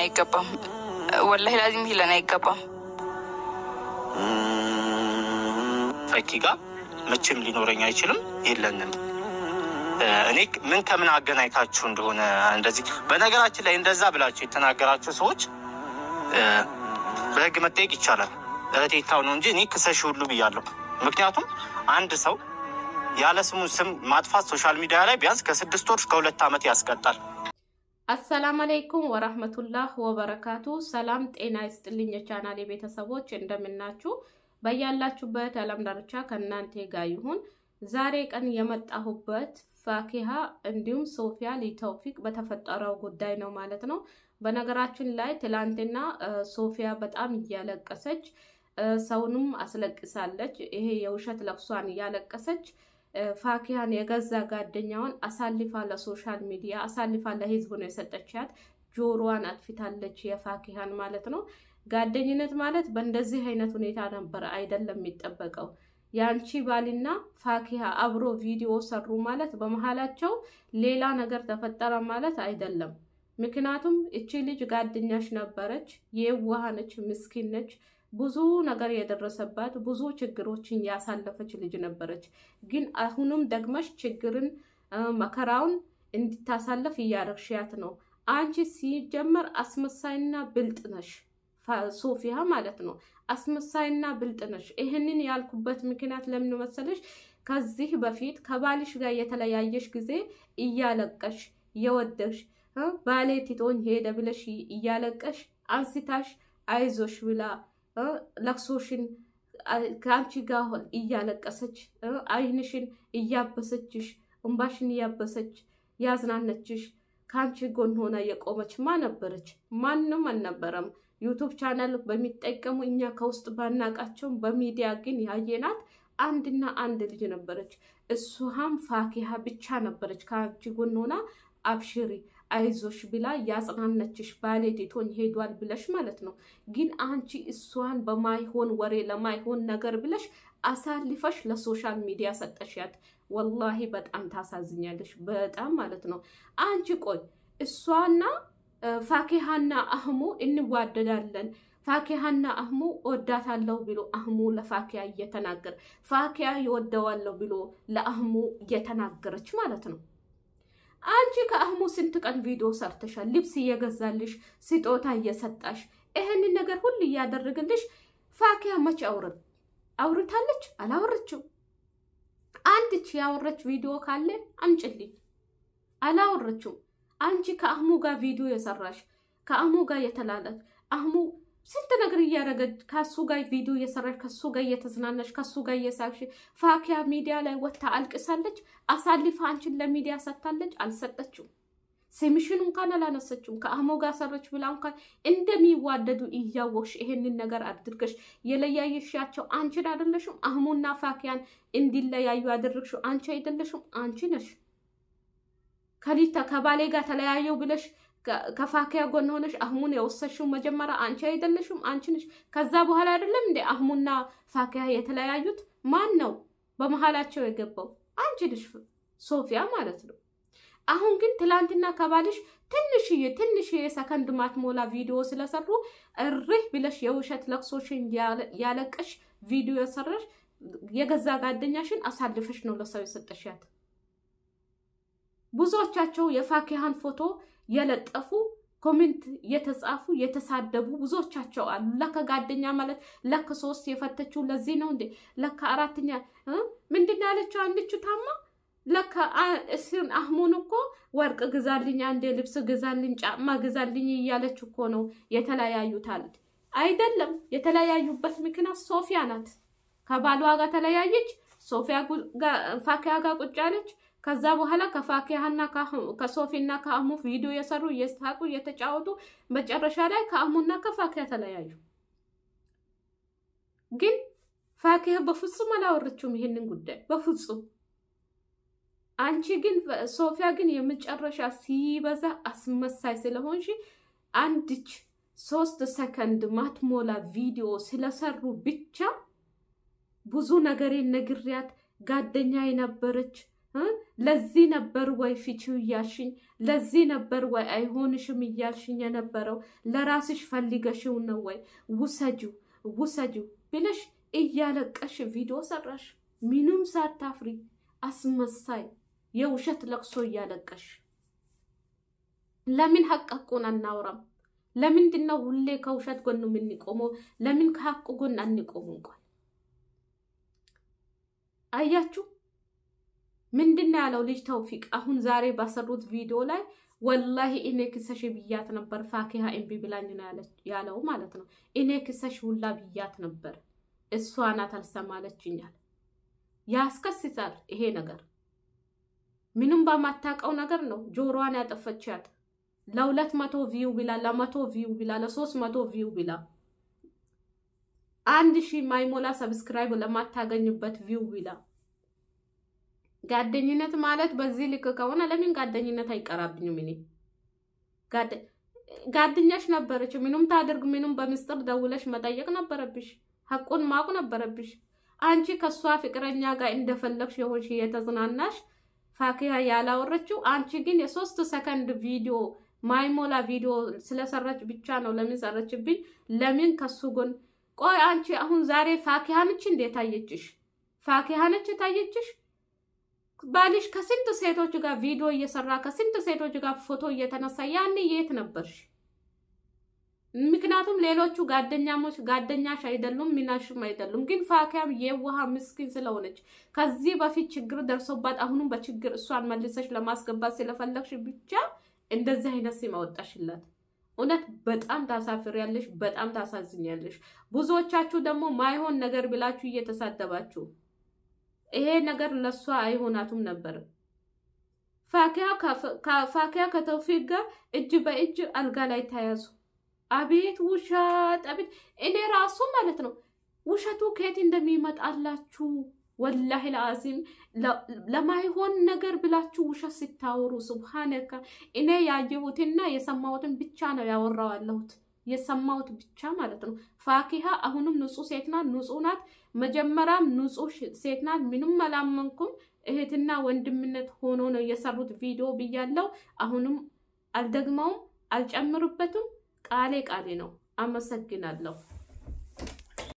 ሂለን አይገባም። ወላሂ ላዚም ሂለን አይገባም። ፈኪ ጋር መቼም ሊኖረኝ አይችልም። የለንም። እኔ ምን ከምን አገናኝታችሁ እንደሆነ እንደዚህ በነገራችን ላይ እንደዛ ብላችሁ የተናገራችሁ ሰዎች በህግ መጠየቅ ይቻላል። እህቴታው ነው እንጂ እኔ ክሰሽ ሁሉ ብያለሁ። ምክንያቱም አንድ ሰው ያለ ስሙ ስም ማጥፋት ሶሻል ሚዲያ ላይ ቢያንስ ከስድስት ወር እስከ ሁለት ዓመት ያስቀጣል። አሰላም አለይኩም ወራህመቱላህ ወበረካቱ። ሰላም ጤና ይስጥልኝ የቻናሌ ቤተሰቦች እንደምናችሁ፣ በያላችሁበት ዓለም ዳርቻ ከእናንተ ጋር ይሁን። ዛሬ ቀን የመጣሁበት ፋኪሃ እንዲሁም ሶፊያ ሊተውፊቅ በተፈጠረው ጉዳይ ነው ማለት ነው። በነገራችን ላይ ትላንትና ሶፊያ በጣም እያለቀሰች ሰውንም አስለቅሳለች። ይሄ የውሸት ለቅሷን እያለቀሰች ፋኪያን የገዛ ጓደኛዋን አሳልፋ ለሶሻል ሚዲያ አሳልፋ ለህዝብ ነው የሰጠቻት። ጆሮዋን አጥፊታለች የፋኪያን ማለት ነው። ጓደኝነት ማለት በእንደዚህ አይነት ሁኔታ ነበር አይደለም የሚጠበቀው። የአንቺ ባልና ፋኪያ አብሮ ቪዲዮ ሰሩ ማለት በመሀላቸው ሌላ ነገር ተፈጠረ ማለት አይደለም። ምክንያቱም እቺ ልጅ ጓደኛሽ ነበረች፣ የዋህ ነች፣ ምስኪን ነች። ብዙ ነገር የደረሰባት ብዙ ችግሮችን ያሳለፈች ልጅ ነበረች። ግን አሁንም ደግመሽ ችግርን መከራውን እንድታሳለፍ እያረግሽያት ነው። አንቺ ሲጀመር አስመሳይና ብልጥ ነሽ ሶፊያ ማለት ነው። አስመሳይና ብልጥ ነሽ። ይህንን ያልኩበት ምክንያት ለምን መሰለሽ? ከዚህ በፊት ከባልሽ ጋር የተለያየሽ ጊዜ እያለቀሽ የወደሽ ባሌ ትቶኝ ሄደ ብለሽ እያለቀሽ አንስታሽ አይዞሽ ብላ ለቅሶሽን ከአንቺ ጋር እያለቀሰች አይንሽን እያበሰችሽ እንባሽን እያበሰች ያዝናነችሽ ከአንቺ ጎን ሆና የቆመች ማ ነበረች? ማንም አልነበረም። ዩቱብ ቻናል በሚጠቀሙ እኛ ከውስጥ ባናቃቸውም በሚዲያ ግን ያየናት አንድና አንድ ልጅ ነበረች። እሷም ፋኪሃ ብቻ ነበረች ከአንቺ ጎን ሆና አብሽሪ አይዞሽ ብላ ያጽናነችሽ ባሌ ትቶኝ ሄዷል ብለሽ ማለት ነው። ግን አንቺ እሷን በማይሆን ወሬ ለማይሆን ነገር ብለሽ አሳልፈሽ ለሶሻል ሚዲያ ሰጠሻት። ወላሂ በጣም ታሳዝኛለሽ፣ በጣም ማለት ነው። አንቺ ቆይ እሷና ፋኪሃና አህሙ እንዋደዳለን ፋኪያና አህሙ ወዳታለሁ ብሎ አህሙ ለፋኪያ እየተናገረ ፋኪያ ይወደዋለሁ ብሎ ለአህሙ እየተናገረች ማለት ነው። አንቺ ከአህሙ ስንት ቀን ቪዲዮ ሰርተሻል? ልብስ እየገዛልሽ ስጦታ እየሰጣሽ ይህንን ነገር ሁሉ እያደረግልሽ ፋኪያ መች አውርድ አውርታለች? አላወረችው። አንድች ያወረች ቪዲዮ ካለ አምጭልኝ። አላወረችው። አንቺ ከአህሙ ጋር ቪዲዮ የሰራሽ ከአህሙ ጋር የተላላት አህሙ ስንት ነገር እያደረገ ከሱ ጋር ቪዲዮ እየሰራች ከሱ ጋር እየተዝናናች ከሱ ጋር እየሳቅሽ ፋኪያ ሚዲያ ላይ ወጥታ አልቅሳለች። አሳልፋ አንቺን ለሚዲያ ሰጥታለች። አልሰጠችውም። ስምሽን እንኳን አላነሰችውም። ከአሞ ጋር ሰረች ብላ እንኳን እንደሚዋደዱ እያወቅሽ ይሄንን ነገር አድርገሽ የለያየሻቸው አንቺን አይደለሽም። አህሙና ፋኪያን እንዲለያዩ ያደረግሽው አንቺ አይደለሽም። አንቺ ነሽ ከሊታ ከባሌ ጋር ተለያየው ብለሽ ከፋኪያ ጎን ሆነሽ አህሙን የወሰሽው መጀመሪያ አንቺ አይደለሽም? አንቺ ነሽ። ከዛ በኋላ አይደለም እንዴ አህሙና ፋኪያ የተለያዩት? ማን ነው በመሀላቸው የገባው? አንቺ ነሽ ሶፊያ ማለት ነው። አሁን ግን ትላንትና ከባልሽ ትንሽዬ ትንሽዬ ሰከንድ ማትሞላ ቪዲዮ ስለሰሩ እርህ ብለሽ የውሸት ለቅሶሽን ያለቀሽ ቪዲዮ የሰራሽ የገዛ ጓደኛሽን አሳልፈሽ ነው ለሰው የሰጠሻት። ብዙዎቻቸው የፋኪሃን ፎቶ የለጠፉ ኮሜንት የተጻፉ የተሳደቡ ብዙዎቻቸው አሉ። ለከ ጓደኛ ማለት ለከ ሶስት የፈተችው ለዚህ ነው እንዴ? ለከ አራተኛ ምንድን ያለችው አንድቹ ታማ ለከ እስን አህሙን እኮ ወርቅ ግዛልኝ፣ አንዴ ልብስ ግዛልኝ፣ ጫማ ግዛልኝ እያለች እኮ ነው የተለያዩት አይደለም የተለያዩበት ምክንያት ሶፊያ ናት። ከባሏ ጋር ተለያየች። ሶፊያ ፋኪያ ጋር ቁጭ አለች። ከዛ በኋላ ከፋኪያና ከሶፊና ከአሙ ቪዲዮ የሰሩ እየስታቁ እየተጫወቱ መጨረሻ ላይ ከአሙና ከፋኪያ ተለያዩ። ግን ፋኪያ በፍጹም አላወረችውም ይሄንን ጉዳይ በፍጹም። አንቺ ግን ሶፊያ ግን የመጨረሻ ሲበዛ አስመሳይ ስለሆንሽ አንድች ሶስት ሰከንድ ማትሞላ ቪዲዮ ስለሰሩ ብቻ ብዙ ነገሬን ነግሪያት ጋደኛ የነበረች ለዚህ ነበር ወይ ፊቺው እያልሽኝ? ለዚህ ነበር ወይ አይሆንሽም እያልሽኝ የነበረው? ለራስሽ ፈልገሽው ነው ወይ? ውሰጂው ውሰጂው ብለሽ እያለቀሽ ቪዲዮ ሰራሽ፣ ምንም ሳታፍሪ አስመሳይ የውሸት ለቅሶ እያለቀሽ። ለምን ሀቀቁን አናውራም? ለምንድነው ሁሌ ከውሸት ጎን የምንቆመው? ለምን ከሀቁ ጎን አንቆሙ? እንኳን አያችሁ ምንድን ያለው ልጅ ተውፊቅ አሁን ዛሬ ባሰሩት ቪዲዮ ላይ ወላሂ እኔ ክሰሽ ብያት ነበር፣ ፋኪሃ እምቢ ብላኝ ያለው ማለት ነው። እኔ ክሰሽ ሁላ ብያት ነበር፣ እሷ ናት አልሰማለችኛል። ያስከስታል ይሄ ነገር። ምንም በማታውቀው ነገር ነው ጆሮዋን ያጠፈችያት። ለሁለት መቶ ቪው ብላ፣ ለመቶ ቪው ብላ፣ ለሶስት መቶ ቪው ብላ አንድ ሺህ ማይሞላ ሰብስክራይብ ለማታገኝበት ቪው ብላ ጋደኝነት ማለት በዚህ ልክ ከሆነ ለምን ጓደኝነት አይቀራብኝም? እኔ ጋደኛሽ ነበረች፣ ምንም ታድርግ ምንም በምስጥር ደውለሽ መጠየቅ ነበረብሽ። ሀቁን ማወቅ ነበረብሽ። አንቺ ከሷ ፍቅረኛ ጋር እንደፈለግሽ የሆንሽ የተዝናናሽ ፋኪያ ያላወረችው አንቺ ግን የሶስት ሰከንድ ቪዲዮ ማይሞላ ቪዲዮ ስለሰራች ብቻ ነው ለምን ሰረችብኝ? ለምን ከሱ ጎን ቆይ አንቺ አሁን ዛሬ ፋኪያ ነች እንዴ ታየችሽ? ፋኪያ ነች ታየችሽ? ባልሽ ከስንት ሴቶች ጋር ቪዲዮ እየሰራ ከስንት ሴቶች ጋር ፎቶ እየተነሳ ያኔ የት ነበርሽ? ምክንያቱም ሌሎቹ ጋደኛሞች ጓደኛሽ አይደሉም፣ ሚናሽም አይደሉም። ግን ፋኪያም የውሃ ምስኪን ስለሆነች ከዚህ በፊት ችግር ደርሶባት አሁኑም በችግር እሷን መልሰሽ ለማስገባት ስለፈለግሽ ብቻ እንደዚህ አይነት ስም አወጣሽላት። እውነት በጣም ታሳፍሪያለሽ፣ በጣም ታሳዝኛለሽ። ብዙዎቻችሁ ደግሞ ማይሆን ነገር ብላችሁ እየተሳደባችሁ ይሄ ነገር ለሷ አይሆናትም ነበር። ፋኪያ ከተውፊቅ ጋር እጅ በእጅ አልጋ ላይ ተያዙ። አቤት ውሸት! አቤት እኔ ራሱ ማለት ነው ውሸቱ ከየት እንደሚመጣላችሁ ወላሂ ለአዚም ለማይሆን ነገር ብላችሁ ውሸት ስታወሩ ሱብሃነካ። እኔ ያየሁትና የሰማሁትን ብቻ ነው ያወራው የሰማሁት ብቻ ማለት ነው። ፋኪሃ አሁንም ንጹህ ሴት ናት፣ ንጹህ ናት። መጀመሪያም ንጹህ ሴት ናት። ምንም አላመንኩም። እህትና ወንድምነት ሆኖ ነው የሰሩት ቪዲዮ ብያለው። አሁንም አልደግመውም፣ አልጨምርበትም። ቃሌ ቃሌ ነው። አመሰግናለሁ።